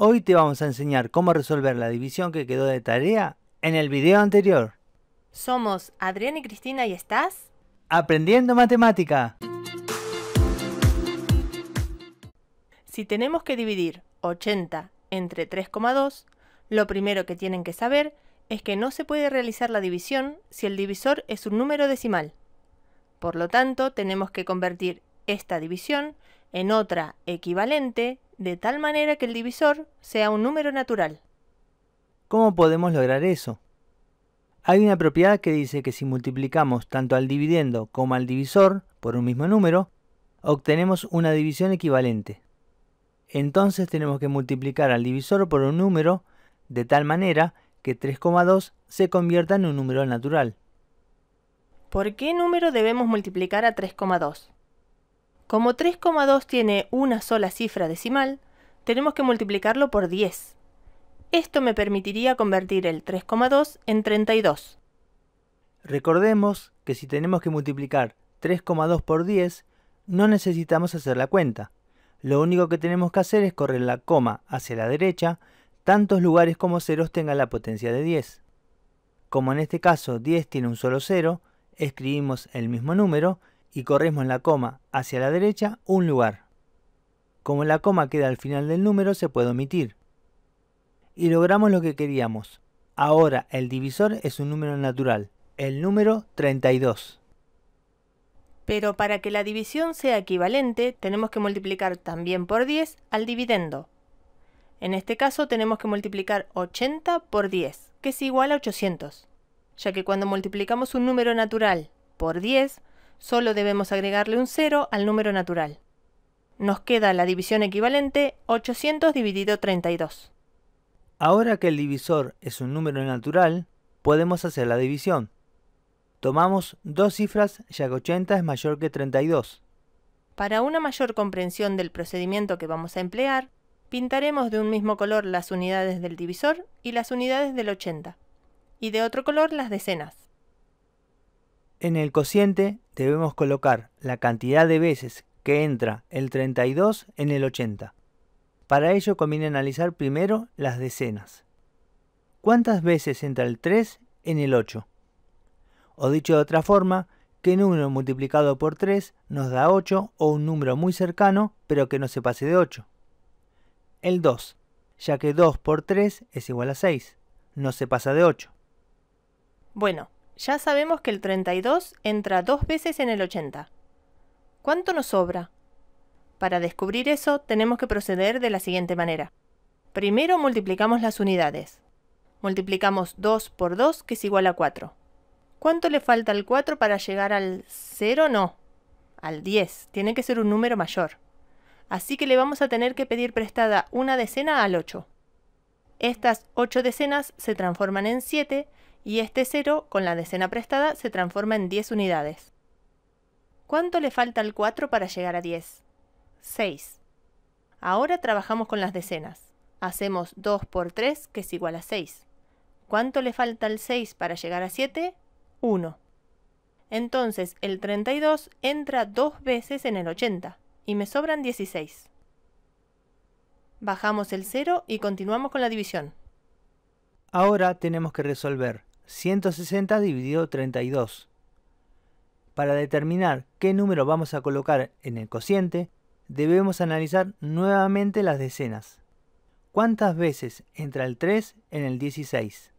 Hoy te vamos a enseñar cómo resolver la división que quedó de tarea en el video anterior. Somos Adrián y Cristina y estás aprendiendo matemática. Si tenemos que dividir 80 entre 3,2, lo primero que tienen que saber es que no se puede realizar la división si el divisor es un número decimal. Por lo tanto, tenemos que convertir esta división en otra equivalente de tal manera que el divisor sea un número natural. ¿Cómo podemos lograr eso? Hay una propiedad que dice que si multiplicamos tanto al dividendo como al divisor por un mismo número, obtenemos una división equivalente. Entonces tenemos que multiplicar al divisor por un número de tal manera que 3,2 se convierta en un número natural. ¿Por qué número debemos multiplicar a 3,2? Como 3,2 tiene una sola cifra decimal, tenemos que multiplicarlo por 10. Esto me permitiría convertir el 3,2 en 32. Recordemos que si tenemos que multiplicar 3,2 por 10, no necesitamos hacer la cuenta. Lo único que tenemos que hacer es correr la coma hacia la derecha, tantos lugares como ceros tengan la potencia de 10. Como en este caso 10 tiene un solo cero, escribimos el mismo número y corremos la coma hacia la derecha un lugar. Como la coma queda al final del número se puede omitir. Y logramos lo que queríamos. Ahora el divisor es un número natural, el número 32. Pero para que la división sea equivalente tenemos que multiplicar también por 10 al dividendo. En este caso tenemos que multiplicar 80 por 10, que es igual a 800, ya que cuando multiplicamos un número natural por 10, solo debemos agregarle un 0 al número natural. Nos queda la división equivalente 800 dividido 32. Ahora que el divisor es un número natural, podemos hacer la división. Tomamos dos cifras ya que 80 es mayor que 32. Para una mayor comprensión del procedimiento que vamos a emplear, pintaremos de un mismo color las unidades del divisor y las unidades del 80, y de otro color las decenas. En el cociente debemos colocar la cantidad de veces que entra el 32 en el 80. Para ello conviene analizar primero las decenas. ¿Cuántas veces entra el 3 en el 8? O dicho de otra forma, ¿qué número multiplicado por 3 nos da 8 o un número muy cercano pero que no se pase de 8. El 2, ya que 2 por 3 es igual a 6, no se pasa de 8. Bueno, ya sabemos que el 32 entra dos veces en el 80. ¿Cuánto nos sobra? Para descubrir eso tenemos que proceder de la siguiente manera. Primero multiplicamos las unidades. Multiplicamos 2 por 2 que es igual a 4. ¿Cuánto le falta al 4 para llegar al 0? No, al 10. Tiene que ser un número mayor. Así que le vamos a tener que pedir prestada una decena al 8. Estas 8 decenas se transforman en 7 y este 0 con la decena prestada se transforma en 10 unidades. ¿Cuánto le falta al 4 para llegar a 10? 6. Ahora trabajamos con las decenas. Hacemos 2 por 3 que es igual a 6. ¿Cuánto le falta al 6 para llegar a 7? 1. Entonces el 32 entra dos veces en el 80 y me sobran 16. Bajamos el 0 y continuamos con la división. Ahora tenemos que resolver 160 dividido 32. Para determinar qué número vamos a colocar en el cociente, debemos analizar nuevamente las decenas. ¿Cuántas veces entra el 3 en el 16?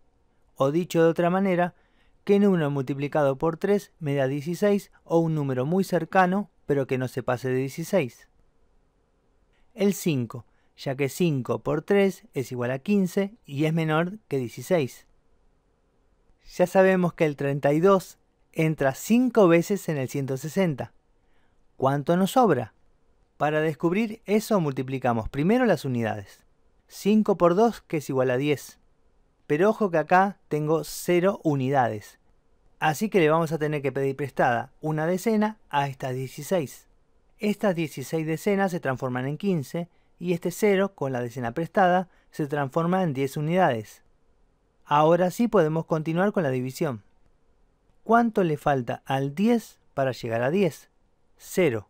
O dicho de otra manera, ¿qué número multiplicado por 3 me da 16 o un número muy cercano pero que no se pase de 16? El 5, ya que 5 por 3 es igual a 15 y es menor que 16 ya sabemos que el 32 entra 5 veces en el 160. ¿Cuánto nos sobra? Para descubrir eso multiplicamos primero las unidades. 5 por 2 que es igual a 10. Pero ojo que acá tengo 0 unidades. Así que le vamos a tener que pedir prestada una decena a estas 16. Estas 16 decenas se transforman en 15 y este 0 con la decena prestada se transforma en 10 unidades. Ahora sí podemos continuar con la división. ¿Cuánto le falta al 10 para llegar a 10? 0.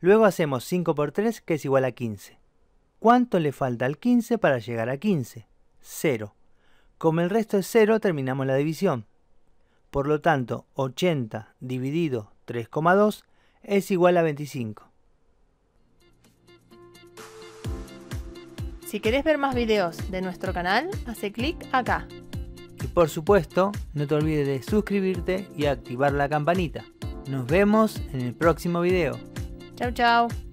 Luego hacemos 5 por 3 que es igual a 15. ¿Cuánto le falta al 15 para llegar a 15? 0. Como el resto es 0 terminamos la división. Por lo tanto, 80 dividido 3,2 es igual a 25. Si querés ver más videos de nuestro canal, hace clic acá. Y por supuesto, no te olvides de suscribirte y activar la campanita. Nos vemos en el próximo video. Chao, chao.